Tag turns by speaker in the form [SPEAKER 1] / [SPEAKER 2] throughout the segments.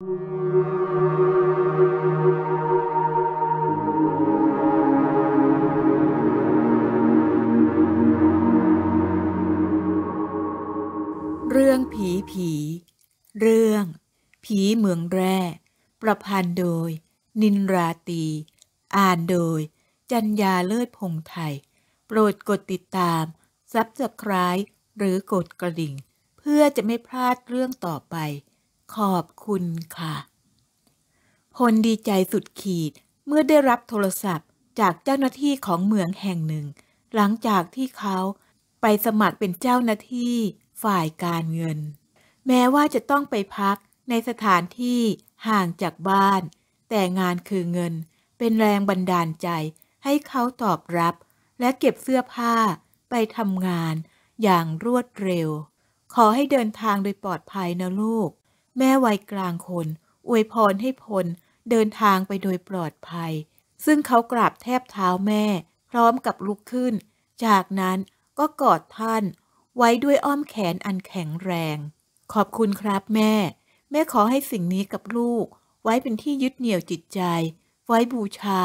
[SPEAKER 1] เรื่องผีผี เรื่อง ผีเมืองแร่ ประพันธ์โดย นินราตี อ่านโดย จัญญาเลิศพงไทย โปรดกดติดตาม ซับสไคร้หรือกดกระดิ่ง เพื่อจะไม่พลาดเรื่องต่อไปขอบคุณค่ะพลดีใจสุดขีดเมื่อได้รับโทรศัพท์จากเจ้าหน้าที่ของเมืองแห่งหนึ่ง หลังจากที่เขาไปสมัครเป็นเจ้าหน้าที่ฝ่ายการเงิน แม้ว่าจะต้องไปพักในสถานที่ห่างจากบ้าน แต่งานคือเงินเป็นแรงบันดาลใจให้เขาตอบรับและเก็บเสื้อผ้า ไปทำงานอย่างรวดเร็ว ขอให้เดินทางโดยปลอดภัยนะลูกแม่วัยกลางคน อวยพรให้พลเดินทางไปโดยปลอดภัย ซึ่งเขากราบแทบเท้าแม่พร้อมกับลุกขึ้น จากนั้นก็กอดท่าน ไว้ด้วยอ้อมแขนอันแข็งแรง ขอบคุณครับแม่ แม่ขอให้สิ่งนี้กับลูก ไว้เป็นที่ยึดเหนี่ยวจิตใจ ไว้บูชา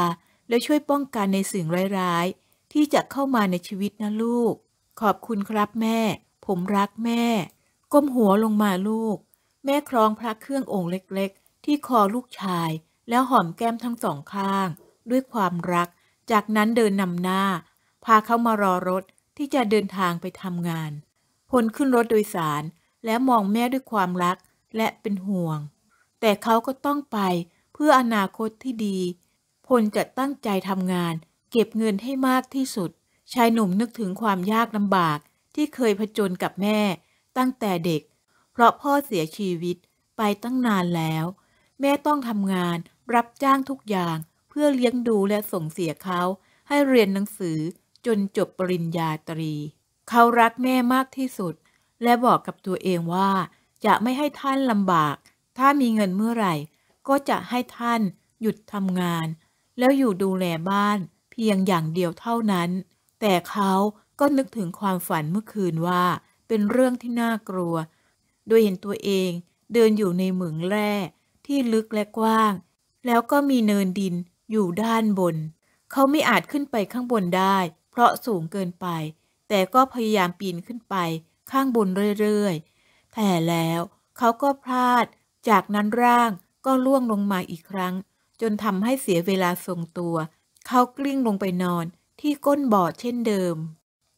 [SPEAKER 1] และช่วยป้องกันในสิ่งร้ายๆที่จะเข้ามาในชีวิตนะลูก ขอบคุณครับแม่ ผมรักแม่ก้มหัวลงมาลูกแม่คล้องพระเครื่ององค์เล็กๆ ที่คอลูกชาย แล้วหอมแก้มทั้งสองข้างด้วยความรัก จากนั้นเดินนำหน้า พาเขามารอรถที่จะเดินทางไปทำงานพลขึ้นรถโดยสารและมองแม่ด้วยความรักและเป็นห่วง แต่เขาก็ต้องไปเพื่ออนาคตที่ดีพลจะตั้งใจทำงานเก็บเงินให้มากที่สุดชายหนุ่มนึกถึงความยากลำบากที่เคยผจญกับแม่ตั้งแต่เด็กเพราะพ่อเสียชีวิตไปตั้งนานแล้ว แม่ต้องทำงานรับจ้างทุกอย่าง เพื่อเลี้ยงดูและส่งเสียเขา ให้เรียนหนังสือจนจบปริญญาตรี เขารักแม่มากที่สุด และบอกกับตัวเองว่า จะไม่ให้ท่านลำบาก ถ้ามีเงินเมื่อไหร่ ก็จะให้ท่าน หยุดทำงาน แล้วอยู่ดูแลบ้านเพียงอย่างเดียวเท่านั้น แต่เขาก็นึกถึงความฝันเมื่อคืนว่า เป็นเรื่องที่น่ากลัวโดยเห็นตัวเองเดินอยู่ในเหมืองแร่ที่ลึกและกว้าง แล้วก็มีเนินดินอยู่ด้านบน เขาไม่อาจขึ้นไปข้างบนได้ เพราะสูงเกินไป แต่ก็พยายามปีนขึ้นไป ข้างบนเรื่อย ๆแต่แล้วเขาก็พลาด จากนั้นร่างก็ล่วงลงมาอีกครั้ง จนทำให้เสียเวลาทรงตัว เขากลิ้งลงไปนอนที่ก้นบ่อเช่นเดิม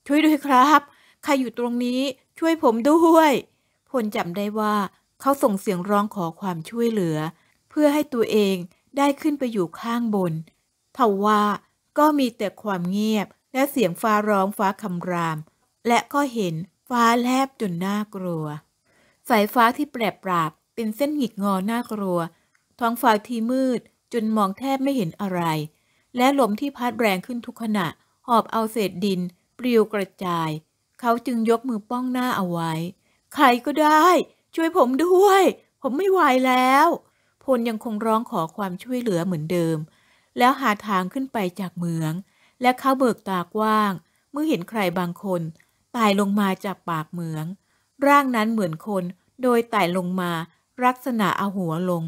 [SPEAKER 1] ช่วยด้วยครับใครอยู่ตรงนี้ช่วยผมด้วยคนจำได้ว่าเขาส่งเสียงร้องขอความช่วยเหลือ เพื่อให้ตัวเองได้ขึ้นไปอยู่ข้างบนทว่าก็มีแต่ความเงียบและเสียงฟ้าร้องฟ้าคำราม และก็เห็นฟ้าแลบจนน่ากลัวสายฟ้าที่แปรปราบเป็นเส้นหงิกงอน่ากลัว ท้องฟ้าที่มืดจนมองแทบไม่เห็นอะไร และลมที่พัดแรงขึ้นทุกขณะหอบเอาเศษดิน ปลิวกระจาย เขาจึงยกมือป้องหน้าเอาไว้ใครก็ได้ ช่วยผมด้วย ผมไม่ไหวแล้วพลยังคงร้องขอความช่วยเหลือเหมือนเดิม แล้วหาทางขึ้นไปจากเหมือง และเขาเบิกตากว้าง เมื่อเห็นใครบางคนตายลงมาจากปากเหมือง ร่างนั้นเหมือนคนโดยไต่ลงมาลักษณะเอาหัวลง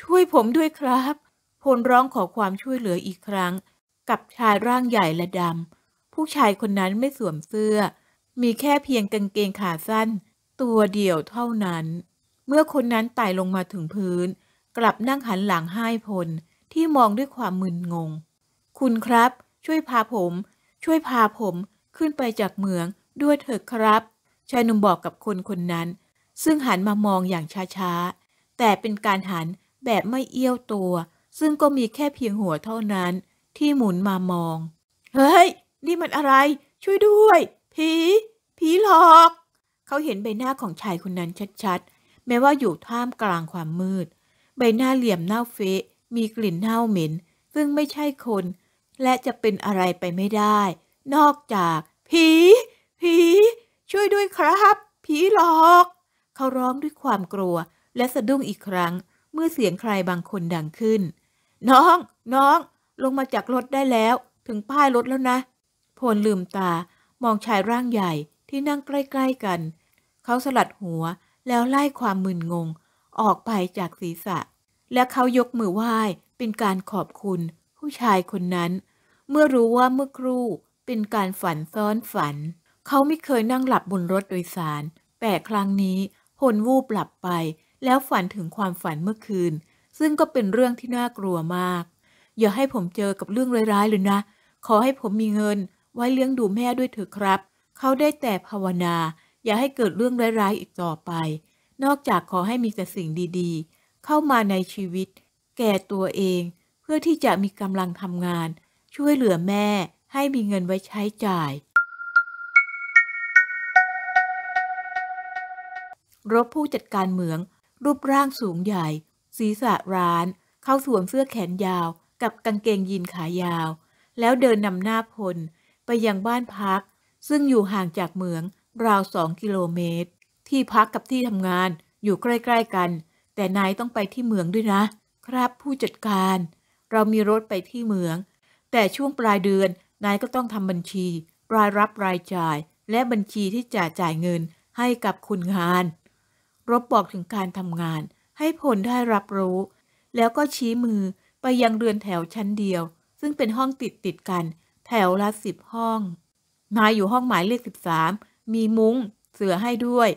[SPEAKER 1] ช่วยผมด้วยครับพลร้องขอความช่วยเหลืออีกครั้ง กับชายร่างใหญ่และดำผู้ชายคนนั้นไม่สวมเสื้อ มีแค่เพียงกางเกงขาสั้นตัวเดียวเท่านั้น เมื่อคนนั้นไต่ลงมาถึงพื้นกลับนั่งหันหลังให้พลที่มองด้วยความมึนงง คุณครับ ช่วยพาผม ช่วยพาผมขึ้นไปจากเหมืองด้วยเถิดครับชายหนุ่มบอกกับคนคนนั้น ซึ่งหันมามองอย่างช้าๆ แต่เป็นการหันแบบไม่เอี้ยวตัว ซึ่งก็มีแค่เพียงหัวเท่านั้นที่หมุนมามอง เฮ้ยนี่มันอะไร ช่วยด้วยผีผีหลอกเขาเห็นใบหน้าของชายคนนั้นชัดๆ แม้ว่าอยู่ท่ามกลางความมืด ใบหน้าเหลี่ยมเน่าเฟะ มีกลิ่นเน่าเหม็น ซึ่งไม่ใช่คน และจะเป็นอะไรไปไม่ได้ นอกจาก ผี ผี ช่วยด้วยครับ ผีหลอก เขาร้องด้วยความกลัว และสะดุ้งอีกครั้ง เมื่อเสียงใครบางคนดังขึ้น น้อง น้อง ลงมาจากรถได้แล้ว ถึงป้ายรถแล้วนะพลลืมตา มองชายร่างใหญ่ที่นั่งใกล้ๆ กัน เขาสลัดหัวแล้วไล่ความมึนงง ออกไปจากศีรษะ และเขายกมือไหว้ เป็นการขอบคุณผู้ชายคนนั้น เมื่อรู้ว่าเมื่อครู่ เป็นการฝันซ้อนฝัน เขาไม่เคยนั่งหลับบนรถโดยสาร แต่ครั้งนี้หนวูบหลับไป แล้วฝันถึงความฝันเมื่อคืน ซึ่งก็เป็นเรื่องที่น่ากลัวมากอย่าให้ผมเจอกับเรื่องร้ายๆเลยนะ ขอให้ผมมีเงินไว้เลี้ยงดูแม่ด้วยเถอะครับเขาได้แต่ภาวนาอย่าให้เกิดเรื่องร้ายๆอีกต่อไป นอกจากขอให้มีแต่สิ่งดีๆ เข้ามาในชีวิต แก่ตัวเองเพื่อที่จะมีกำลังทำงาน ช่วยเหลือแม่ให้มีเงินไว้ใช้จ่าย รบผู้จัดการเหมือง รูปร่างสูงใหญ่ ศีรษะร้าน เข้าสวมเสื้อแขนยาว กับกางเกงยีนขายาว แล้วเดินนำหน้าพลไปยังบ้านพักซึ่งอยู่ห่างจากเหมือง ราวสองกิโลเมตร ที่พักกับที่ทำงานอยู่ใกล้ ๆกัน แต่นายต้องไปที่เหมืองด้วยนะ ครับผู้จัดการ เรามีรถไปที่เหมือง แต่ช่วงปลายเดือนนายก็ต้องทำบัญชีรายรับรายจ่ายและบัญชีที่จะจ่ายเงินให้กับคุณงาน รบบอกถึงการทำงาน ให้ผลได้รับรู้ แล้วก็ชี้มือไปยังเรือนแถวชั้นเดียว ซึ่งเป็นห้องติดติดกัน แถวละสิบห้องมาอยู่ห้องหมายเลขสิบสามมีมุง้งเสือให้ด้วย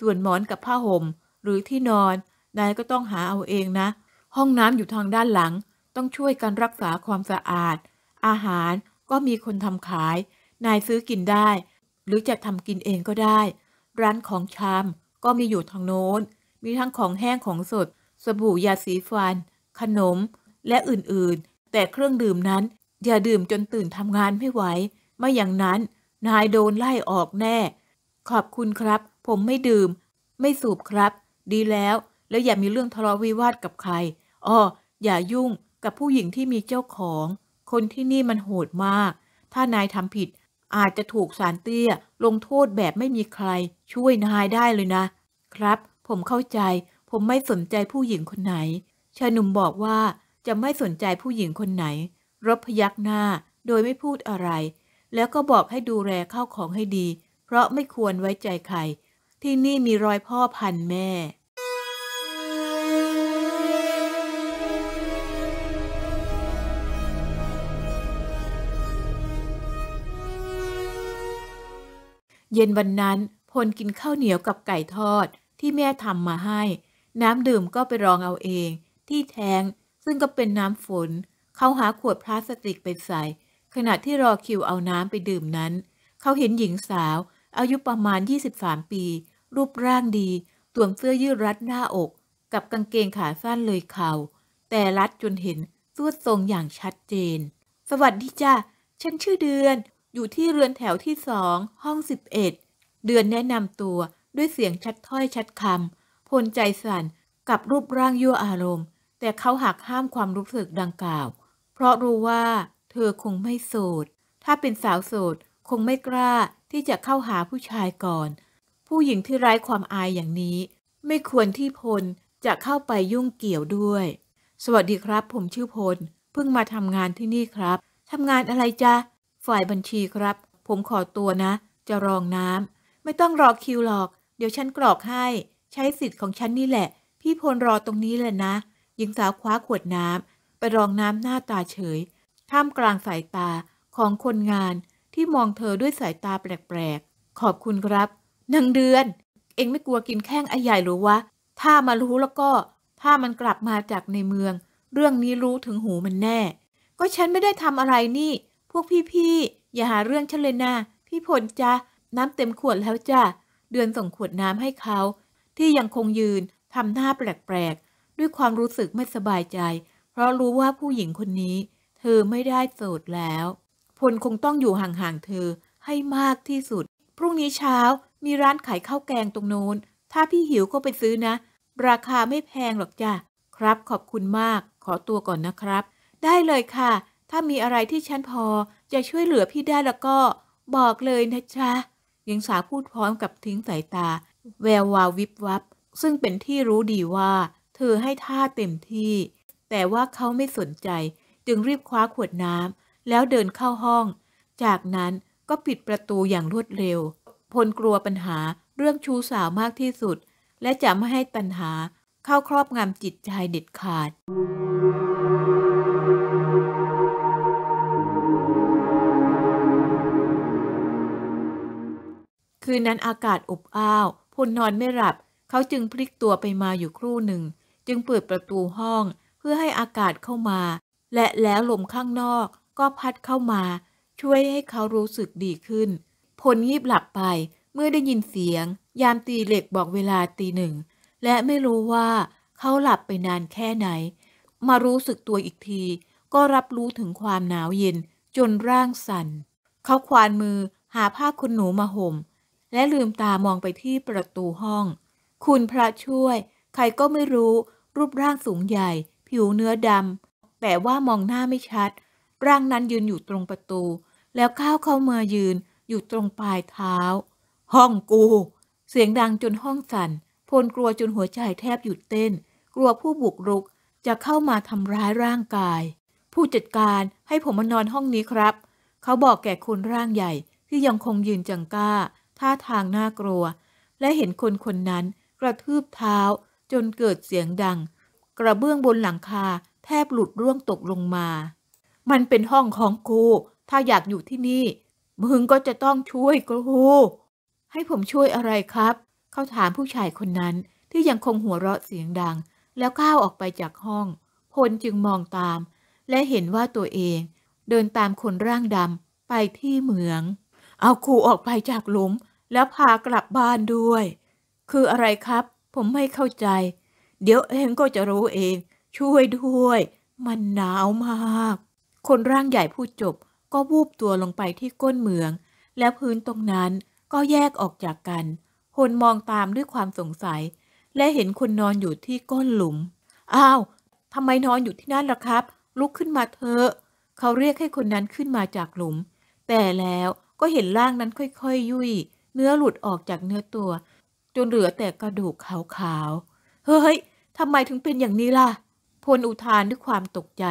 [SPEAKER 1] ส่วนหมอนกับผ้าห่ม หรือที่นอนนายก็ต้องหาเอาเองนะ ห้องน้ำอยู่ทางด้านหลัง ต้องช่วยกันรักษาความสะอาด อาหารก็มีคนทำขาย นายซื้อกินได้ หรือจะทำกินเองก็ได้ ร้านของชำก็มีอยู่ทางโน้น มีทั้งของแห้งของสด สบู่ยาสีฟัน ขนม และอื่นๆ แต่เครื่องดื่มนั้น อย่าดื่มจนตื่นทำงานไม่ไหว ไม่อย่างนั้นนายโดนไล่ออกแน่ ขอบคุณครับ ผมไม่ดื่ม ไม่สูบครับ ดีแล้ว แล้วอย่ามีเรื่องทะเลาะวิวาทกับใคร อ้อ อย่ายุ่งกับผู้หญิงที่มีเจ้าของ คนที่นี่มันโหดมาก ถ้านายทำผิดอาจจะถูกสารเตี้ย ลงโทษแบบไม่มีใคร ช่วยนายได้เลยนะ ครับ ผมเข้าใจ ผมไม่สนใจผู้หญิงคนไหนชายหนุ่มบอกว่าจะไม่สนใจผู้หญิงคนไหนรบพยักหน้าโดยไม่พูดอะไรแล้วก็บอกให้ดูแลเข้าของให้ดี เพราะไม่ควรไว้ใจใครที่นี่มีรอยพ่อพันแม่ เย็นวันนั้นพลกินข้าวเหนียวกับไก่ทอดที่แม่ทำมาให้ น้ำดื่มก็ไปรองเอาเอง ที่แทงซึ่งก็เป็นน้ำฝน เขาหาขวดพลาสติกไปใส่ขณะที่รอคิวเอาน้ำไปดื่มนั้น เขาเห็นหญิงสาว อายุประมาณ 23 ปี รูปร่างดีตวมเสื้อยืดรัดหน้าอก กับกางเกงขาสั้นเลยเขา่า แต่รัดจนเห็นสวดทรงอย่างชัดเจน สวัสดีจ้าฉันชื่อเดือนอยู่ที่เรือนแถวที่สองห้องสิบเอ็ดเดือนแนะนำตัวด้วยเสียงชัดถ้อยชัดคำพลใจสั่นกับรูปร่างยั่วอารมณ์ แต่เขาหักห้ามความรู้สึกดังกล่าว เพราะรู้ว่าเธอคงไม่โสด ถ้าเป็นสาวโสด คงไม่กล้าที่จะเข้าหาผู้ชายก่อน ผู้หญิงที่ไร้ความอายอย่างนี้ ไม่ควรที่พลจะเข้าไปยุ่งเกี่ยวด้วย สวัสดีครับ ผมชื่อพลเพิ่งมาทำงานที่นี่ครับ ทำงานอะไรจ๊ะฝ่ายบัญชีครับ ผมขอตัวนะ จะรองน้ำ ไม่ต้องรอคิวหรอก เดี๋ยวฉันกรอกให้ ใช้สิทธิ์ของฉันนี่แหละ พี่พลรอตรงนี้แหละนะ หญิงสาวคว้าขวดน้ำไปรองน้ำหน้าตาเฉยท่ามกลางสายตาของคนงานที่มองเธอด้วยสายตาแปลกๆ ขอบคุณครับ นางเดือน เองไม่กลัวกินแข้งไอใหญ่หรือวะ ถ้ามารู้แล้วก็ ถ้ามันกลับมาจากในเมือง เรื่องนี้รู้ถึงหูมันแน่ ก็ฉันไม่ได้ทำอะไรนี่ พวกพี่ๆ อย่าหาเรื่องฉันเลยนะ พี่พลจ้าน้ำเต็มขวดแล้วจ้าเดือนส่งขวดน้ำให้เขา ที่ยังคงยืนทำหน้าแปลกๆ ด้วยความรู้สึกไม่สบายใจ เพราะรู้ว่าผู้หญิงคนนี้เธอไม่ได้โสดแล้วพลคงต้องอยู่ห่างๆเธอให้มากที่สุด พรุ่งนี้เช้ามีร้านขายข้าวแกงตรงโน้น ถ้าพี่หิวก็ไปซื้อนะ ราคาไม่แพงหรอกจ้ะ ครับขอบคุณมากขอตัวก่อนนะครับ ได้เลยค่ะ ถ้ามีอะไรที่ฉันพอจะช่วยเหลือพี่ได้แล้วก็ บอกเลยนะจ๊ะหญิงสาวพูดพร้อมกับทิ้งสายตา แวววาววิบวับ ซึ่งเป็นที่รู้ดีว่า เธอให้ท่าเต็มที่ แต่ว่าเขาไม่สนใจจึงรีบคว้าขวดน้ำแล้วเดินเข้าห้อง จากนั้นก็ปิดประตูอย่างรวดเร็วพลกลัวปัญหาเรื่องชู้สาวมากที่สุด และจะไม่ให้ปัญหาเข้าครอบงำจิตใจเด็ดขาด คืนนั้นอากาศอบอ้าวพลนอนไม่หลับ เขาจึงพลิกตัวไปมาอยู่ครู่หนึ่ง จึงเปิดประตูห้องเพื่อให้อากาศเข้ามาและแล้วลมข้างนอกก็พัดเข้ามา ช่วยให้เขารู้สึกดีขึ้นพลงีบหลับไปเมื่อได้ยินเสียง ยามตีเหล็กบอกเวลาตีหนึ่ง และไม่รู้ว่าเขาหลับไปนานแค่ไหน มารู้สึกตัวอีกที ก็รับรู้ถึงความหนาวเย็นจนร่างสัน่น เขาควานมือหาผ้าขนหนูมาหม่มและลืมตามองไปที่ประตูห้อง คุณพระช่วย ใครก็ไม่รู้รูปร่างสูงใหญ่ ผิวเนื้อดำแต่ว่ามองหน้าไม่ชัด ร่างนั้นยืนอยู่ตรงประตู แล้วข้าวเข้ามายืนอยู่ตรงปลายเท้า ห้องกู เสียงดังจนห้องสัน่นพลกลัวจนหัวใจแทบหยุดเต้น กลัวผู้บุกรุกจะเข้ามาทำร้ายร่างกาย ผู้จัดการให้ผมมานอนห้องนี้ครับ เขาบอกแก่คนร่างใหญ่ ที่ยังคงยืนจังก้า ท่าทางน่ากลัว และเห็นคนคนนั้นกระทืบเท้า จนเกิดเสียงดัง กระเบื้องบนหลังคาแบหลุดร่วงตกลงมา มันเป็นห้องของครู ถ้าอยากอยู่ที่นี่ มึงก็จะต้องช่วยครู ให้ผมช่วยอะไรครับ เขาถามผู้ชายคนนั้นที่ยังคงหัวเราะเสียงดัง แล้วก้าวออกไปจากห้องพลจึงมองตาม และเห็นว่าตัวเอง เดินตามคนร่างดำไปที่เหมือง เอาครูออกไปจากหลุมแล้วพากลับบ้านด้วย คืออะไรครับ ผมไม่เข้าใจ เดี๋ยวเองก็จะรู้เองช่วยด้วยมันหนาวมาก คนร่างใหญ่พูดจบก็วูบตัวลงไปที่ก้นเมือง และพื้นตรงนั้นก็แยกออกจากกัน คนมองตามด้วยความสงสัย และเห็นคนนอนอยู่ที่ก้นหลุมอ้าวทำไมนอนอยู่ที่นั่นล่ะครับ ลุกขึ้นมาเถอะ เขาเรียกให้คนนั้นขึ้นมาจากหลุม แต่แล้วก็เห็นร่างนั้นค่อยๆ ยุ่ยเนื้อหลุดออกจากเนื้อตัว จนเหลือแต่กระดูกขาวๆเฮ้ยทำไมถึงเป็นอย่างนี้ล่ะพลอุทานด้วยความตกใจ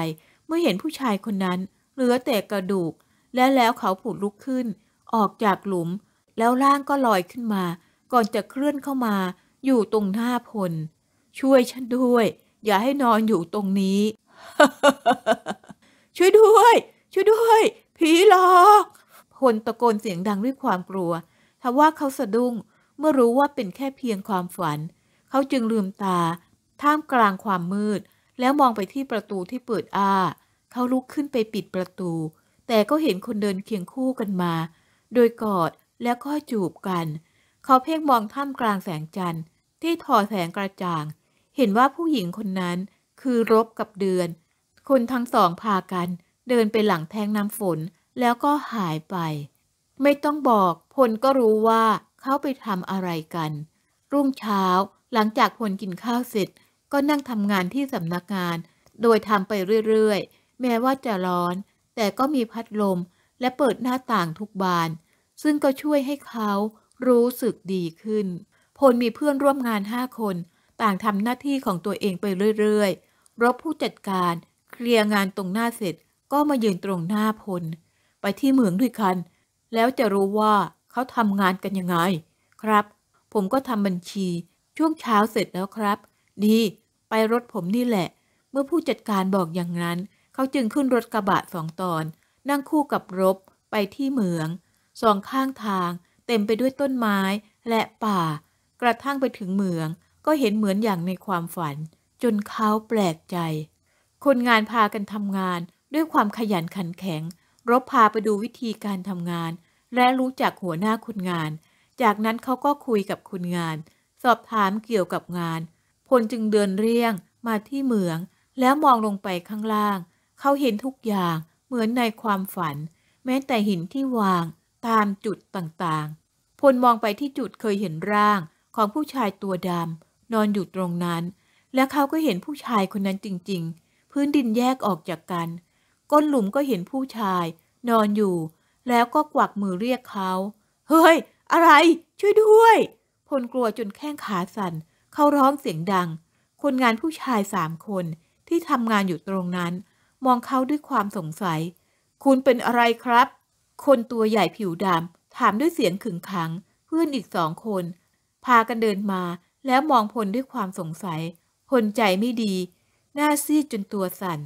[SPEAKER 1] เมื่อเห็นผู้ชายคนนั้น เหลือแต่กระดูก และแล้วเขาผุดลุกขึ้น ออกจากหลุม แล้วร่างก็ลอยขึ้นมา ก่อนจะเคลื่อนเข้ามาอยู่ตรงหน้าพล ช่วยฉันด้วย อย่าให้นอนอยู่ตรงนี้ ช่วยด้วย ช่วยด้วยผีหลอกพลตะโกนเสียงดังด้วยความกลัวทว่าเขาสะดุ้งเมื่อรู้ว่าเป็นแค่เพียงความฝัน เขาจึงลืมตา ท่ามกลางความมืดแล้วมองไปที่ประตูที่เปิดอ้าเขาลุกขึ้นไปปิดประตู แต่ก็เห็นคนเดิน เคียงคู่กันมา โดยกอดแล้วก็จูบกัน เขาเพ่งมองท่ามกลางแสงจันทร์ที่ทอแสงกระจ่าง เห็นว่าผู้หญิงคนนั้นคือรบกับเดือน คนทั้งสองพากัน เดินไปหลังแทงน้ำฝนแล้วก็หายไป ไม่ต้องบอกพลก็รู้ว่าเขาไปทำอะไรกัน รุ่งเช้า หลังจากพลกินข้าวเสร็จก็นั่งทำงานที่สำนักงาน โดยทำไปเรื่อย ๆ แม้ว่าจะร้อน แต่ก็มีพัดลมและเปิดหน้าต่างทุกบานซึ่งก็ช่วยให้เขารู้สึกดีขึ้นพลมีเพื่อนร่วมงานห้าคน ต่างทำหน้าที่ของตัวเองไปเรื่อย ๆรบผู้จัดการเคลียร์งานตรงหน้าเสร็จก็มายืนตรงหน้าพลไปที่เหมืองด้วยกัน แล้วจะรู้ว่าเขาทำงานกันยังไง ครับ ผมก็ทำบัญชีช่วงเช้าเสร็จแล้วครับดีไปรถผมนี่แหละ เมื่อผู้จัดการบอกอย่างนั้น เขาจึงขึ้นรถกระบะสองตอน นั่งคู่กับรบไปที่เหมือง สองข้างทาง เต็มไปด้วยต้นไม้และป่า กระทั่งไปถึงเหมือง ก็เห็นเหมือนอย่างในความฝัน จนเขาแปลกใจ คนงานพากันทำงาน ด้วยความขยันขันแข็ง รบพาไปดูวิธีการทำงาน และรู้จักหัวหน้าคนงาน จากนั้นเขาก็คุยกับคนงาน สอบถามเกี่ยวกับงานพลจึงเดินเรียงมาที่เหมือง แล้วมองลงไปข้างล่าง เขาเห็นทุกอย่างเหมือนในความฝัน แม้แต่หินที่วางตามจุดต่างๆพลมองไปที่จุดเคยเห็นร่างของผู้ชายตัวดำนอนอยู่ตรงนั้น และเขาก็เห็นผู้ชายคนนั้นจริง ๆ พื้นดินแยกออกจากกัน ก้นหลุมก็เห็นผู้ชาย นอนอยู่ แล้วก็กวักมือเรียกเขา เฮ้ย อะไร ช่วยด้วยพลกลัวจนแข้งขาสัน่นเขาร้องเสียงดัง คนงานผู้ชายสามคนที่ทำงานอยู่ตรงนั้น มองเขาด้วยความสงสัย คุณเป็นอะไรครับ คนตัวใหญ่ผิวดำถามด้วยเสียงขึงขัง เพื่อนอีกสองคน พากันเดินมาแล้วมองพลด้วยความสงสัยพลใจไม่ดี หน้าซีดจนตัวสัน่น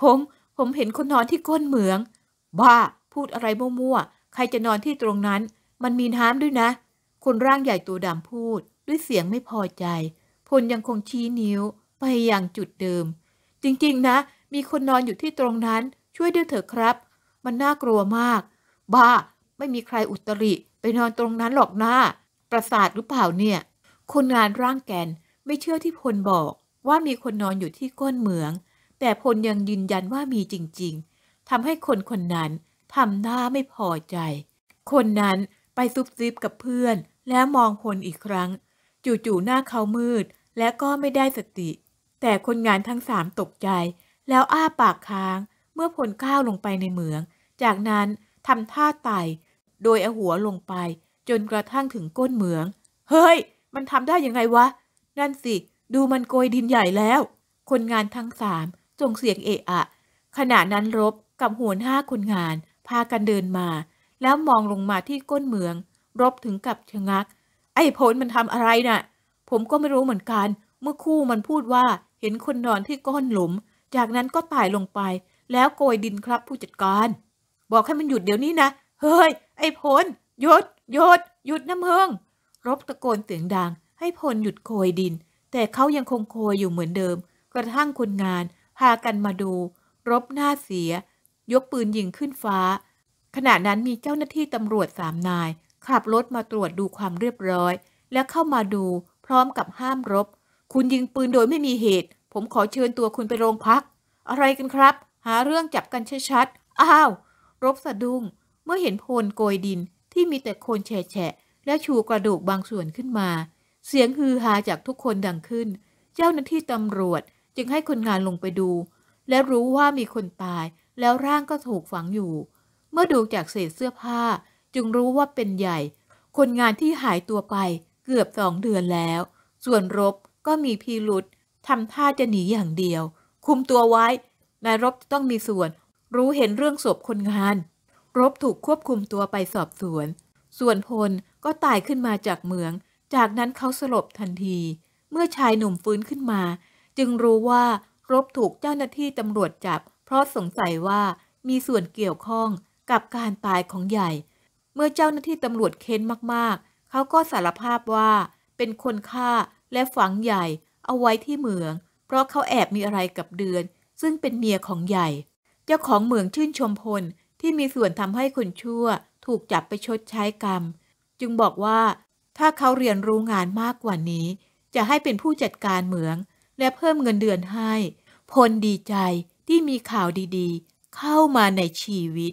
[SPEAKER 1] ผมผมเห็นคนนอนที่ก้นเหมือง บ้าพูดอะไรมั่วๆ ใครจะนอนที่ตรงนั้น มันมีน้ำด้วยนะ คนร่างใหญ่ตัวดำพูดด้วยเสียงไม่พอใจพลยังคงชี้นิ้วไปยังจุดเดิม จริงๆนะ มีคนนอนอยู่ที่ตรงนั้น ช่วยด้วยเถอะครับ มันน่ากลัวมาก บ้า ไม่มีใครอุตริ ไปนอนตรงนั้นหรอกนะ้า ประสาทหรือเปล่าเนี่ย คนงานร่างแกนไม่เชื่อที่พลบอกว่ามีคนนอนอยู่ที่ก้นเหมือง แต่พลยังยืนยันว่ามีจริงๆทำให้คนคนนั้นทำหน้าไม่พอใจ คนนั้นไปซุบซิบกับเพื่อนแล้วมองพลอีกครั้งจู่ๆ หน้าเขามืดและก็ไม่ได้สติ แต่คนงานทั้งสามตกใจ แล้วอ้าปากค้าง เมื่อผลข้าวลงไปในเหมือง จากนั้นทำท่าไต่โดยเอาหัวลงไปจนกระทั่งถึงก้นเหมือง เฮ้ย มันทำได้ยังไงวะนั่นสิดูมันโกยดินใหญ่แล้ว คนงานทั้งสามส่งเสียงเอะอะ ขณะนั้นรบกับหัวหน้าคนงานพากันเดินมา แล้วมองลงมาที่ก้นเหมือง รบถึงกับชะงักไอ้พลมันทำอะไรนะ่ะ ผมก็ไม่รู้เหมือนกัน เมื่อคู่มันพูดว่าเห็นคนนอนที่ก้อนหลุม จากนั้นก็ตายลงไป แล้วโกยดินครับผู้จัดการ บอกให้มันหยุดเดี๋ยวนี้นะ เฮ้ย ไอ้พลหยุดหยุดหยุดนะเมือง รบตะโกนเสียงดัง ให้พลหยุดโกยดิน แต่เขายังคงโกยอยู่เหมือนเดิม กระทั่งคนงานพากันมาดู รบหน้าเสีย ยกปืนยิงขึ้นฟ้า ขณะนั้นมีเจ้าหน้าที่ตำรวจสามนายขับรถมาตรวจดูความเรียบร้อย และเข้ามาดูพร้อมกับห้ามรบ คุณยิงปืนโดยไม่มีเหตุ ผมขอเชิญตัวคุณไปโรงพัก อะไรกันครับ หาเรื่องจับกันชัดๆอ้าว รบสะดุง้ง เมื่อเห็นโพลโกยดินที่มีแต่โคลนแฉะและชูกระดูกบางส่วนขึ้นมา เสียงฮือฮาจากทุกคนดังขึ้น เจ้าหน้าที่ตำรวจจึงให้คนงานลงไปดู และรู้ว่ามีคนตาย แล้วร่างก็ถูกฝังอยู่ เมื่อดูจากเศษเสื้อผ้าจึงรู้ว่าเป็นใหญ่ คนงานที่หายตัวไปเกือบสองเดือนแล้ว ส่วนรบก็มีพีรุษทำท่าจะหนีอย่างเดียว คุมตัวไว้นายรบต้องมีส่วน รู้เห็นเรื่องศพคนงาน รบถูกควบคุมตัวไปสอบสวน ส่วนพลก็ตายขึ้นมาจากเหมือง จากนั้นเขา สลบทันที เมื่อชายหนุ่มฟื้นขึ้นมา จึงรู้ว่ารบถูกเจ้าหน้าที่ตำรวจจับ เพราะสงสัยว่ามีส่วนเกี่ยวข้องกับการตายของใหญ่เมื่อเจ้าหน้าที่ตำรวจเค้นมากๆ เขาก็สารภาพว่าเป็นคนฆ่าและฝังใหญ่เอาไว้ที่เหมือง เพราะเขาแอบมีอะไรกับเดือนซึ่งเป็นเมียของใหญ่ เจ้าของเหมืองชื่นชมพลที่มีส่วนทำให้คนชั่วถูกจับไปชดใช้กรรม จึงบอกว่า ถ้าเขาเรียนรู้งานมากกว่านี้ จะให้เป็นผู้จัดการเหมือง และเพิ่มเงินเดือนให้พลดีใจที่มีข่าวดีๆ เข้ามาในชีวิต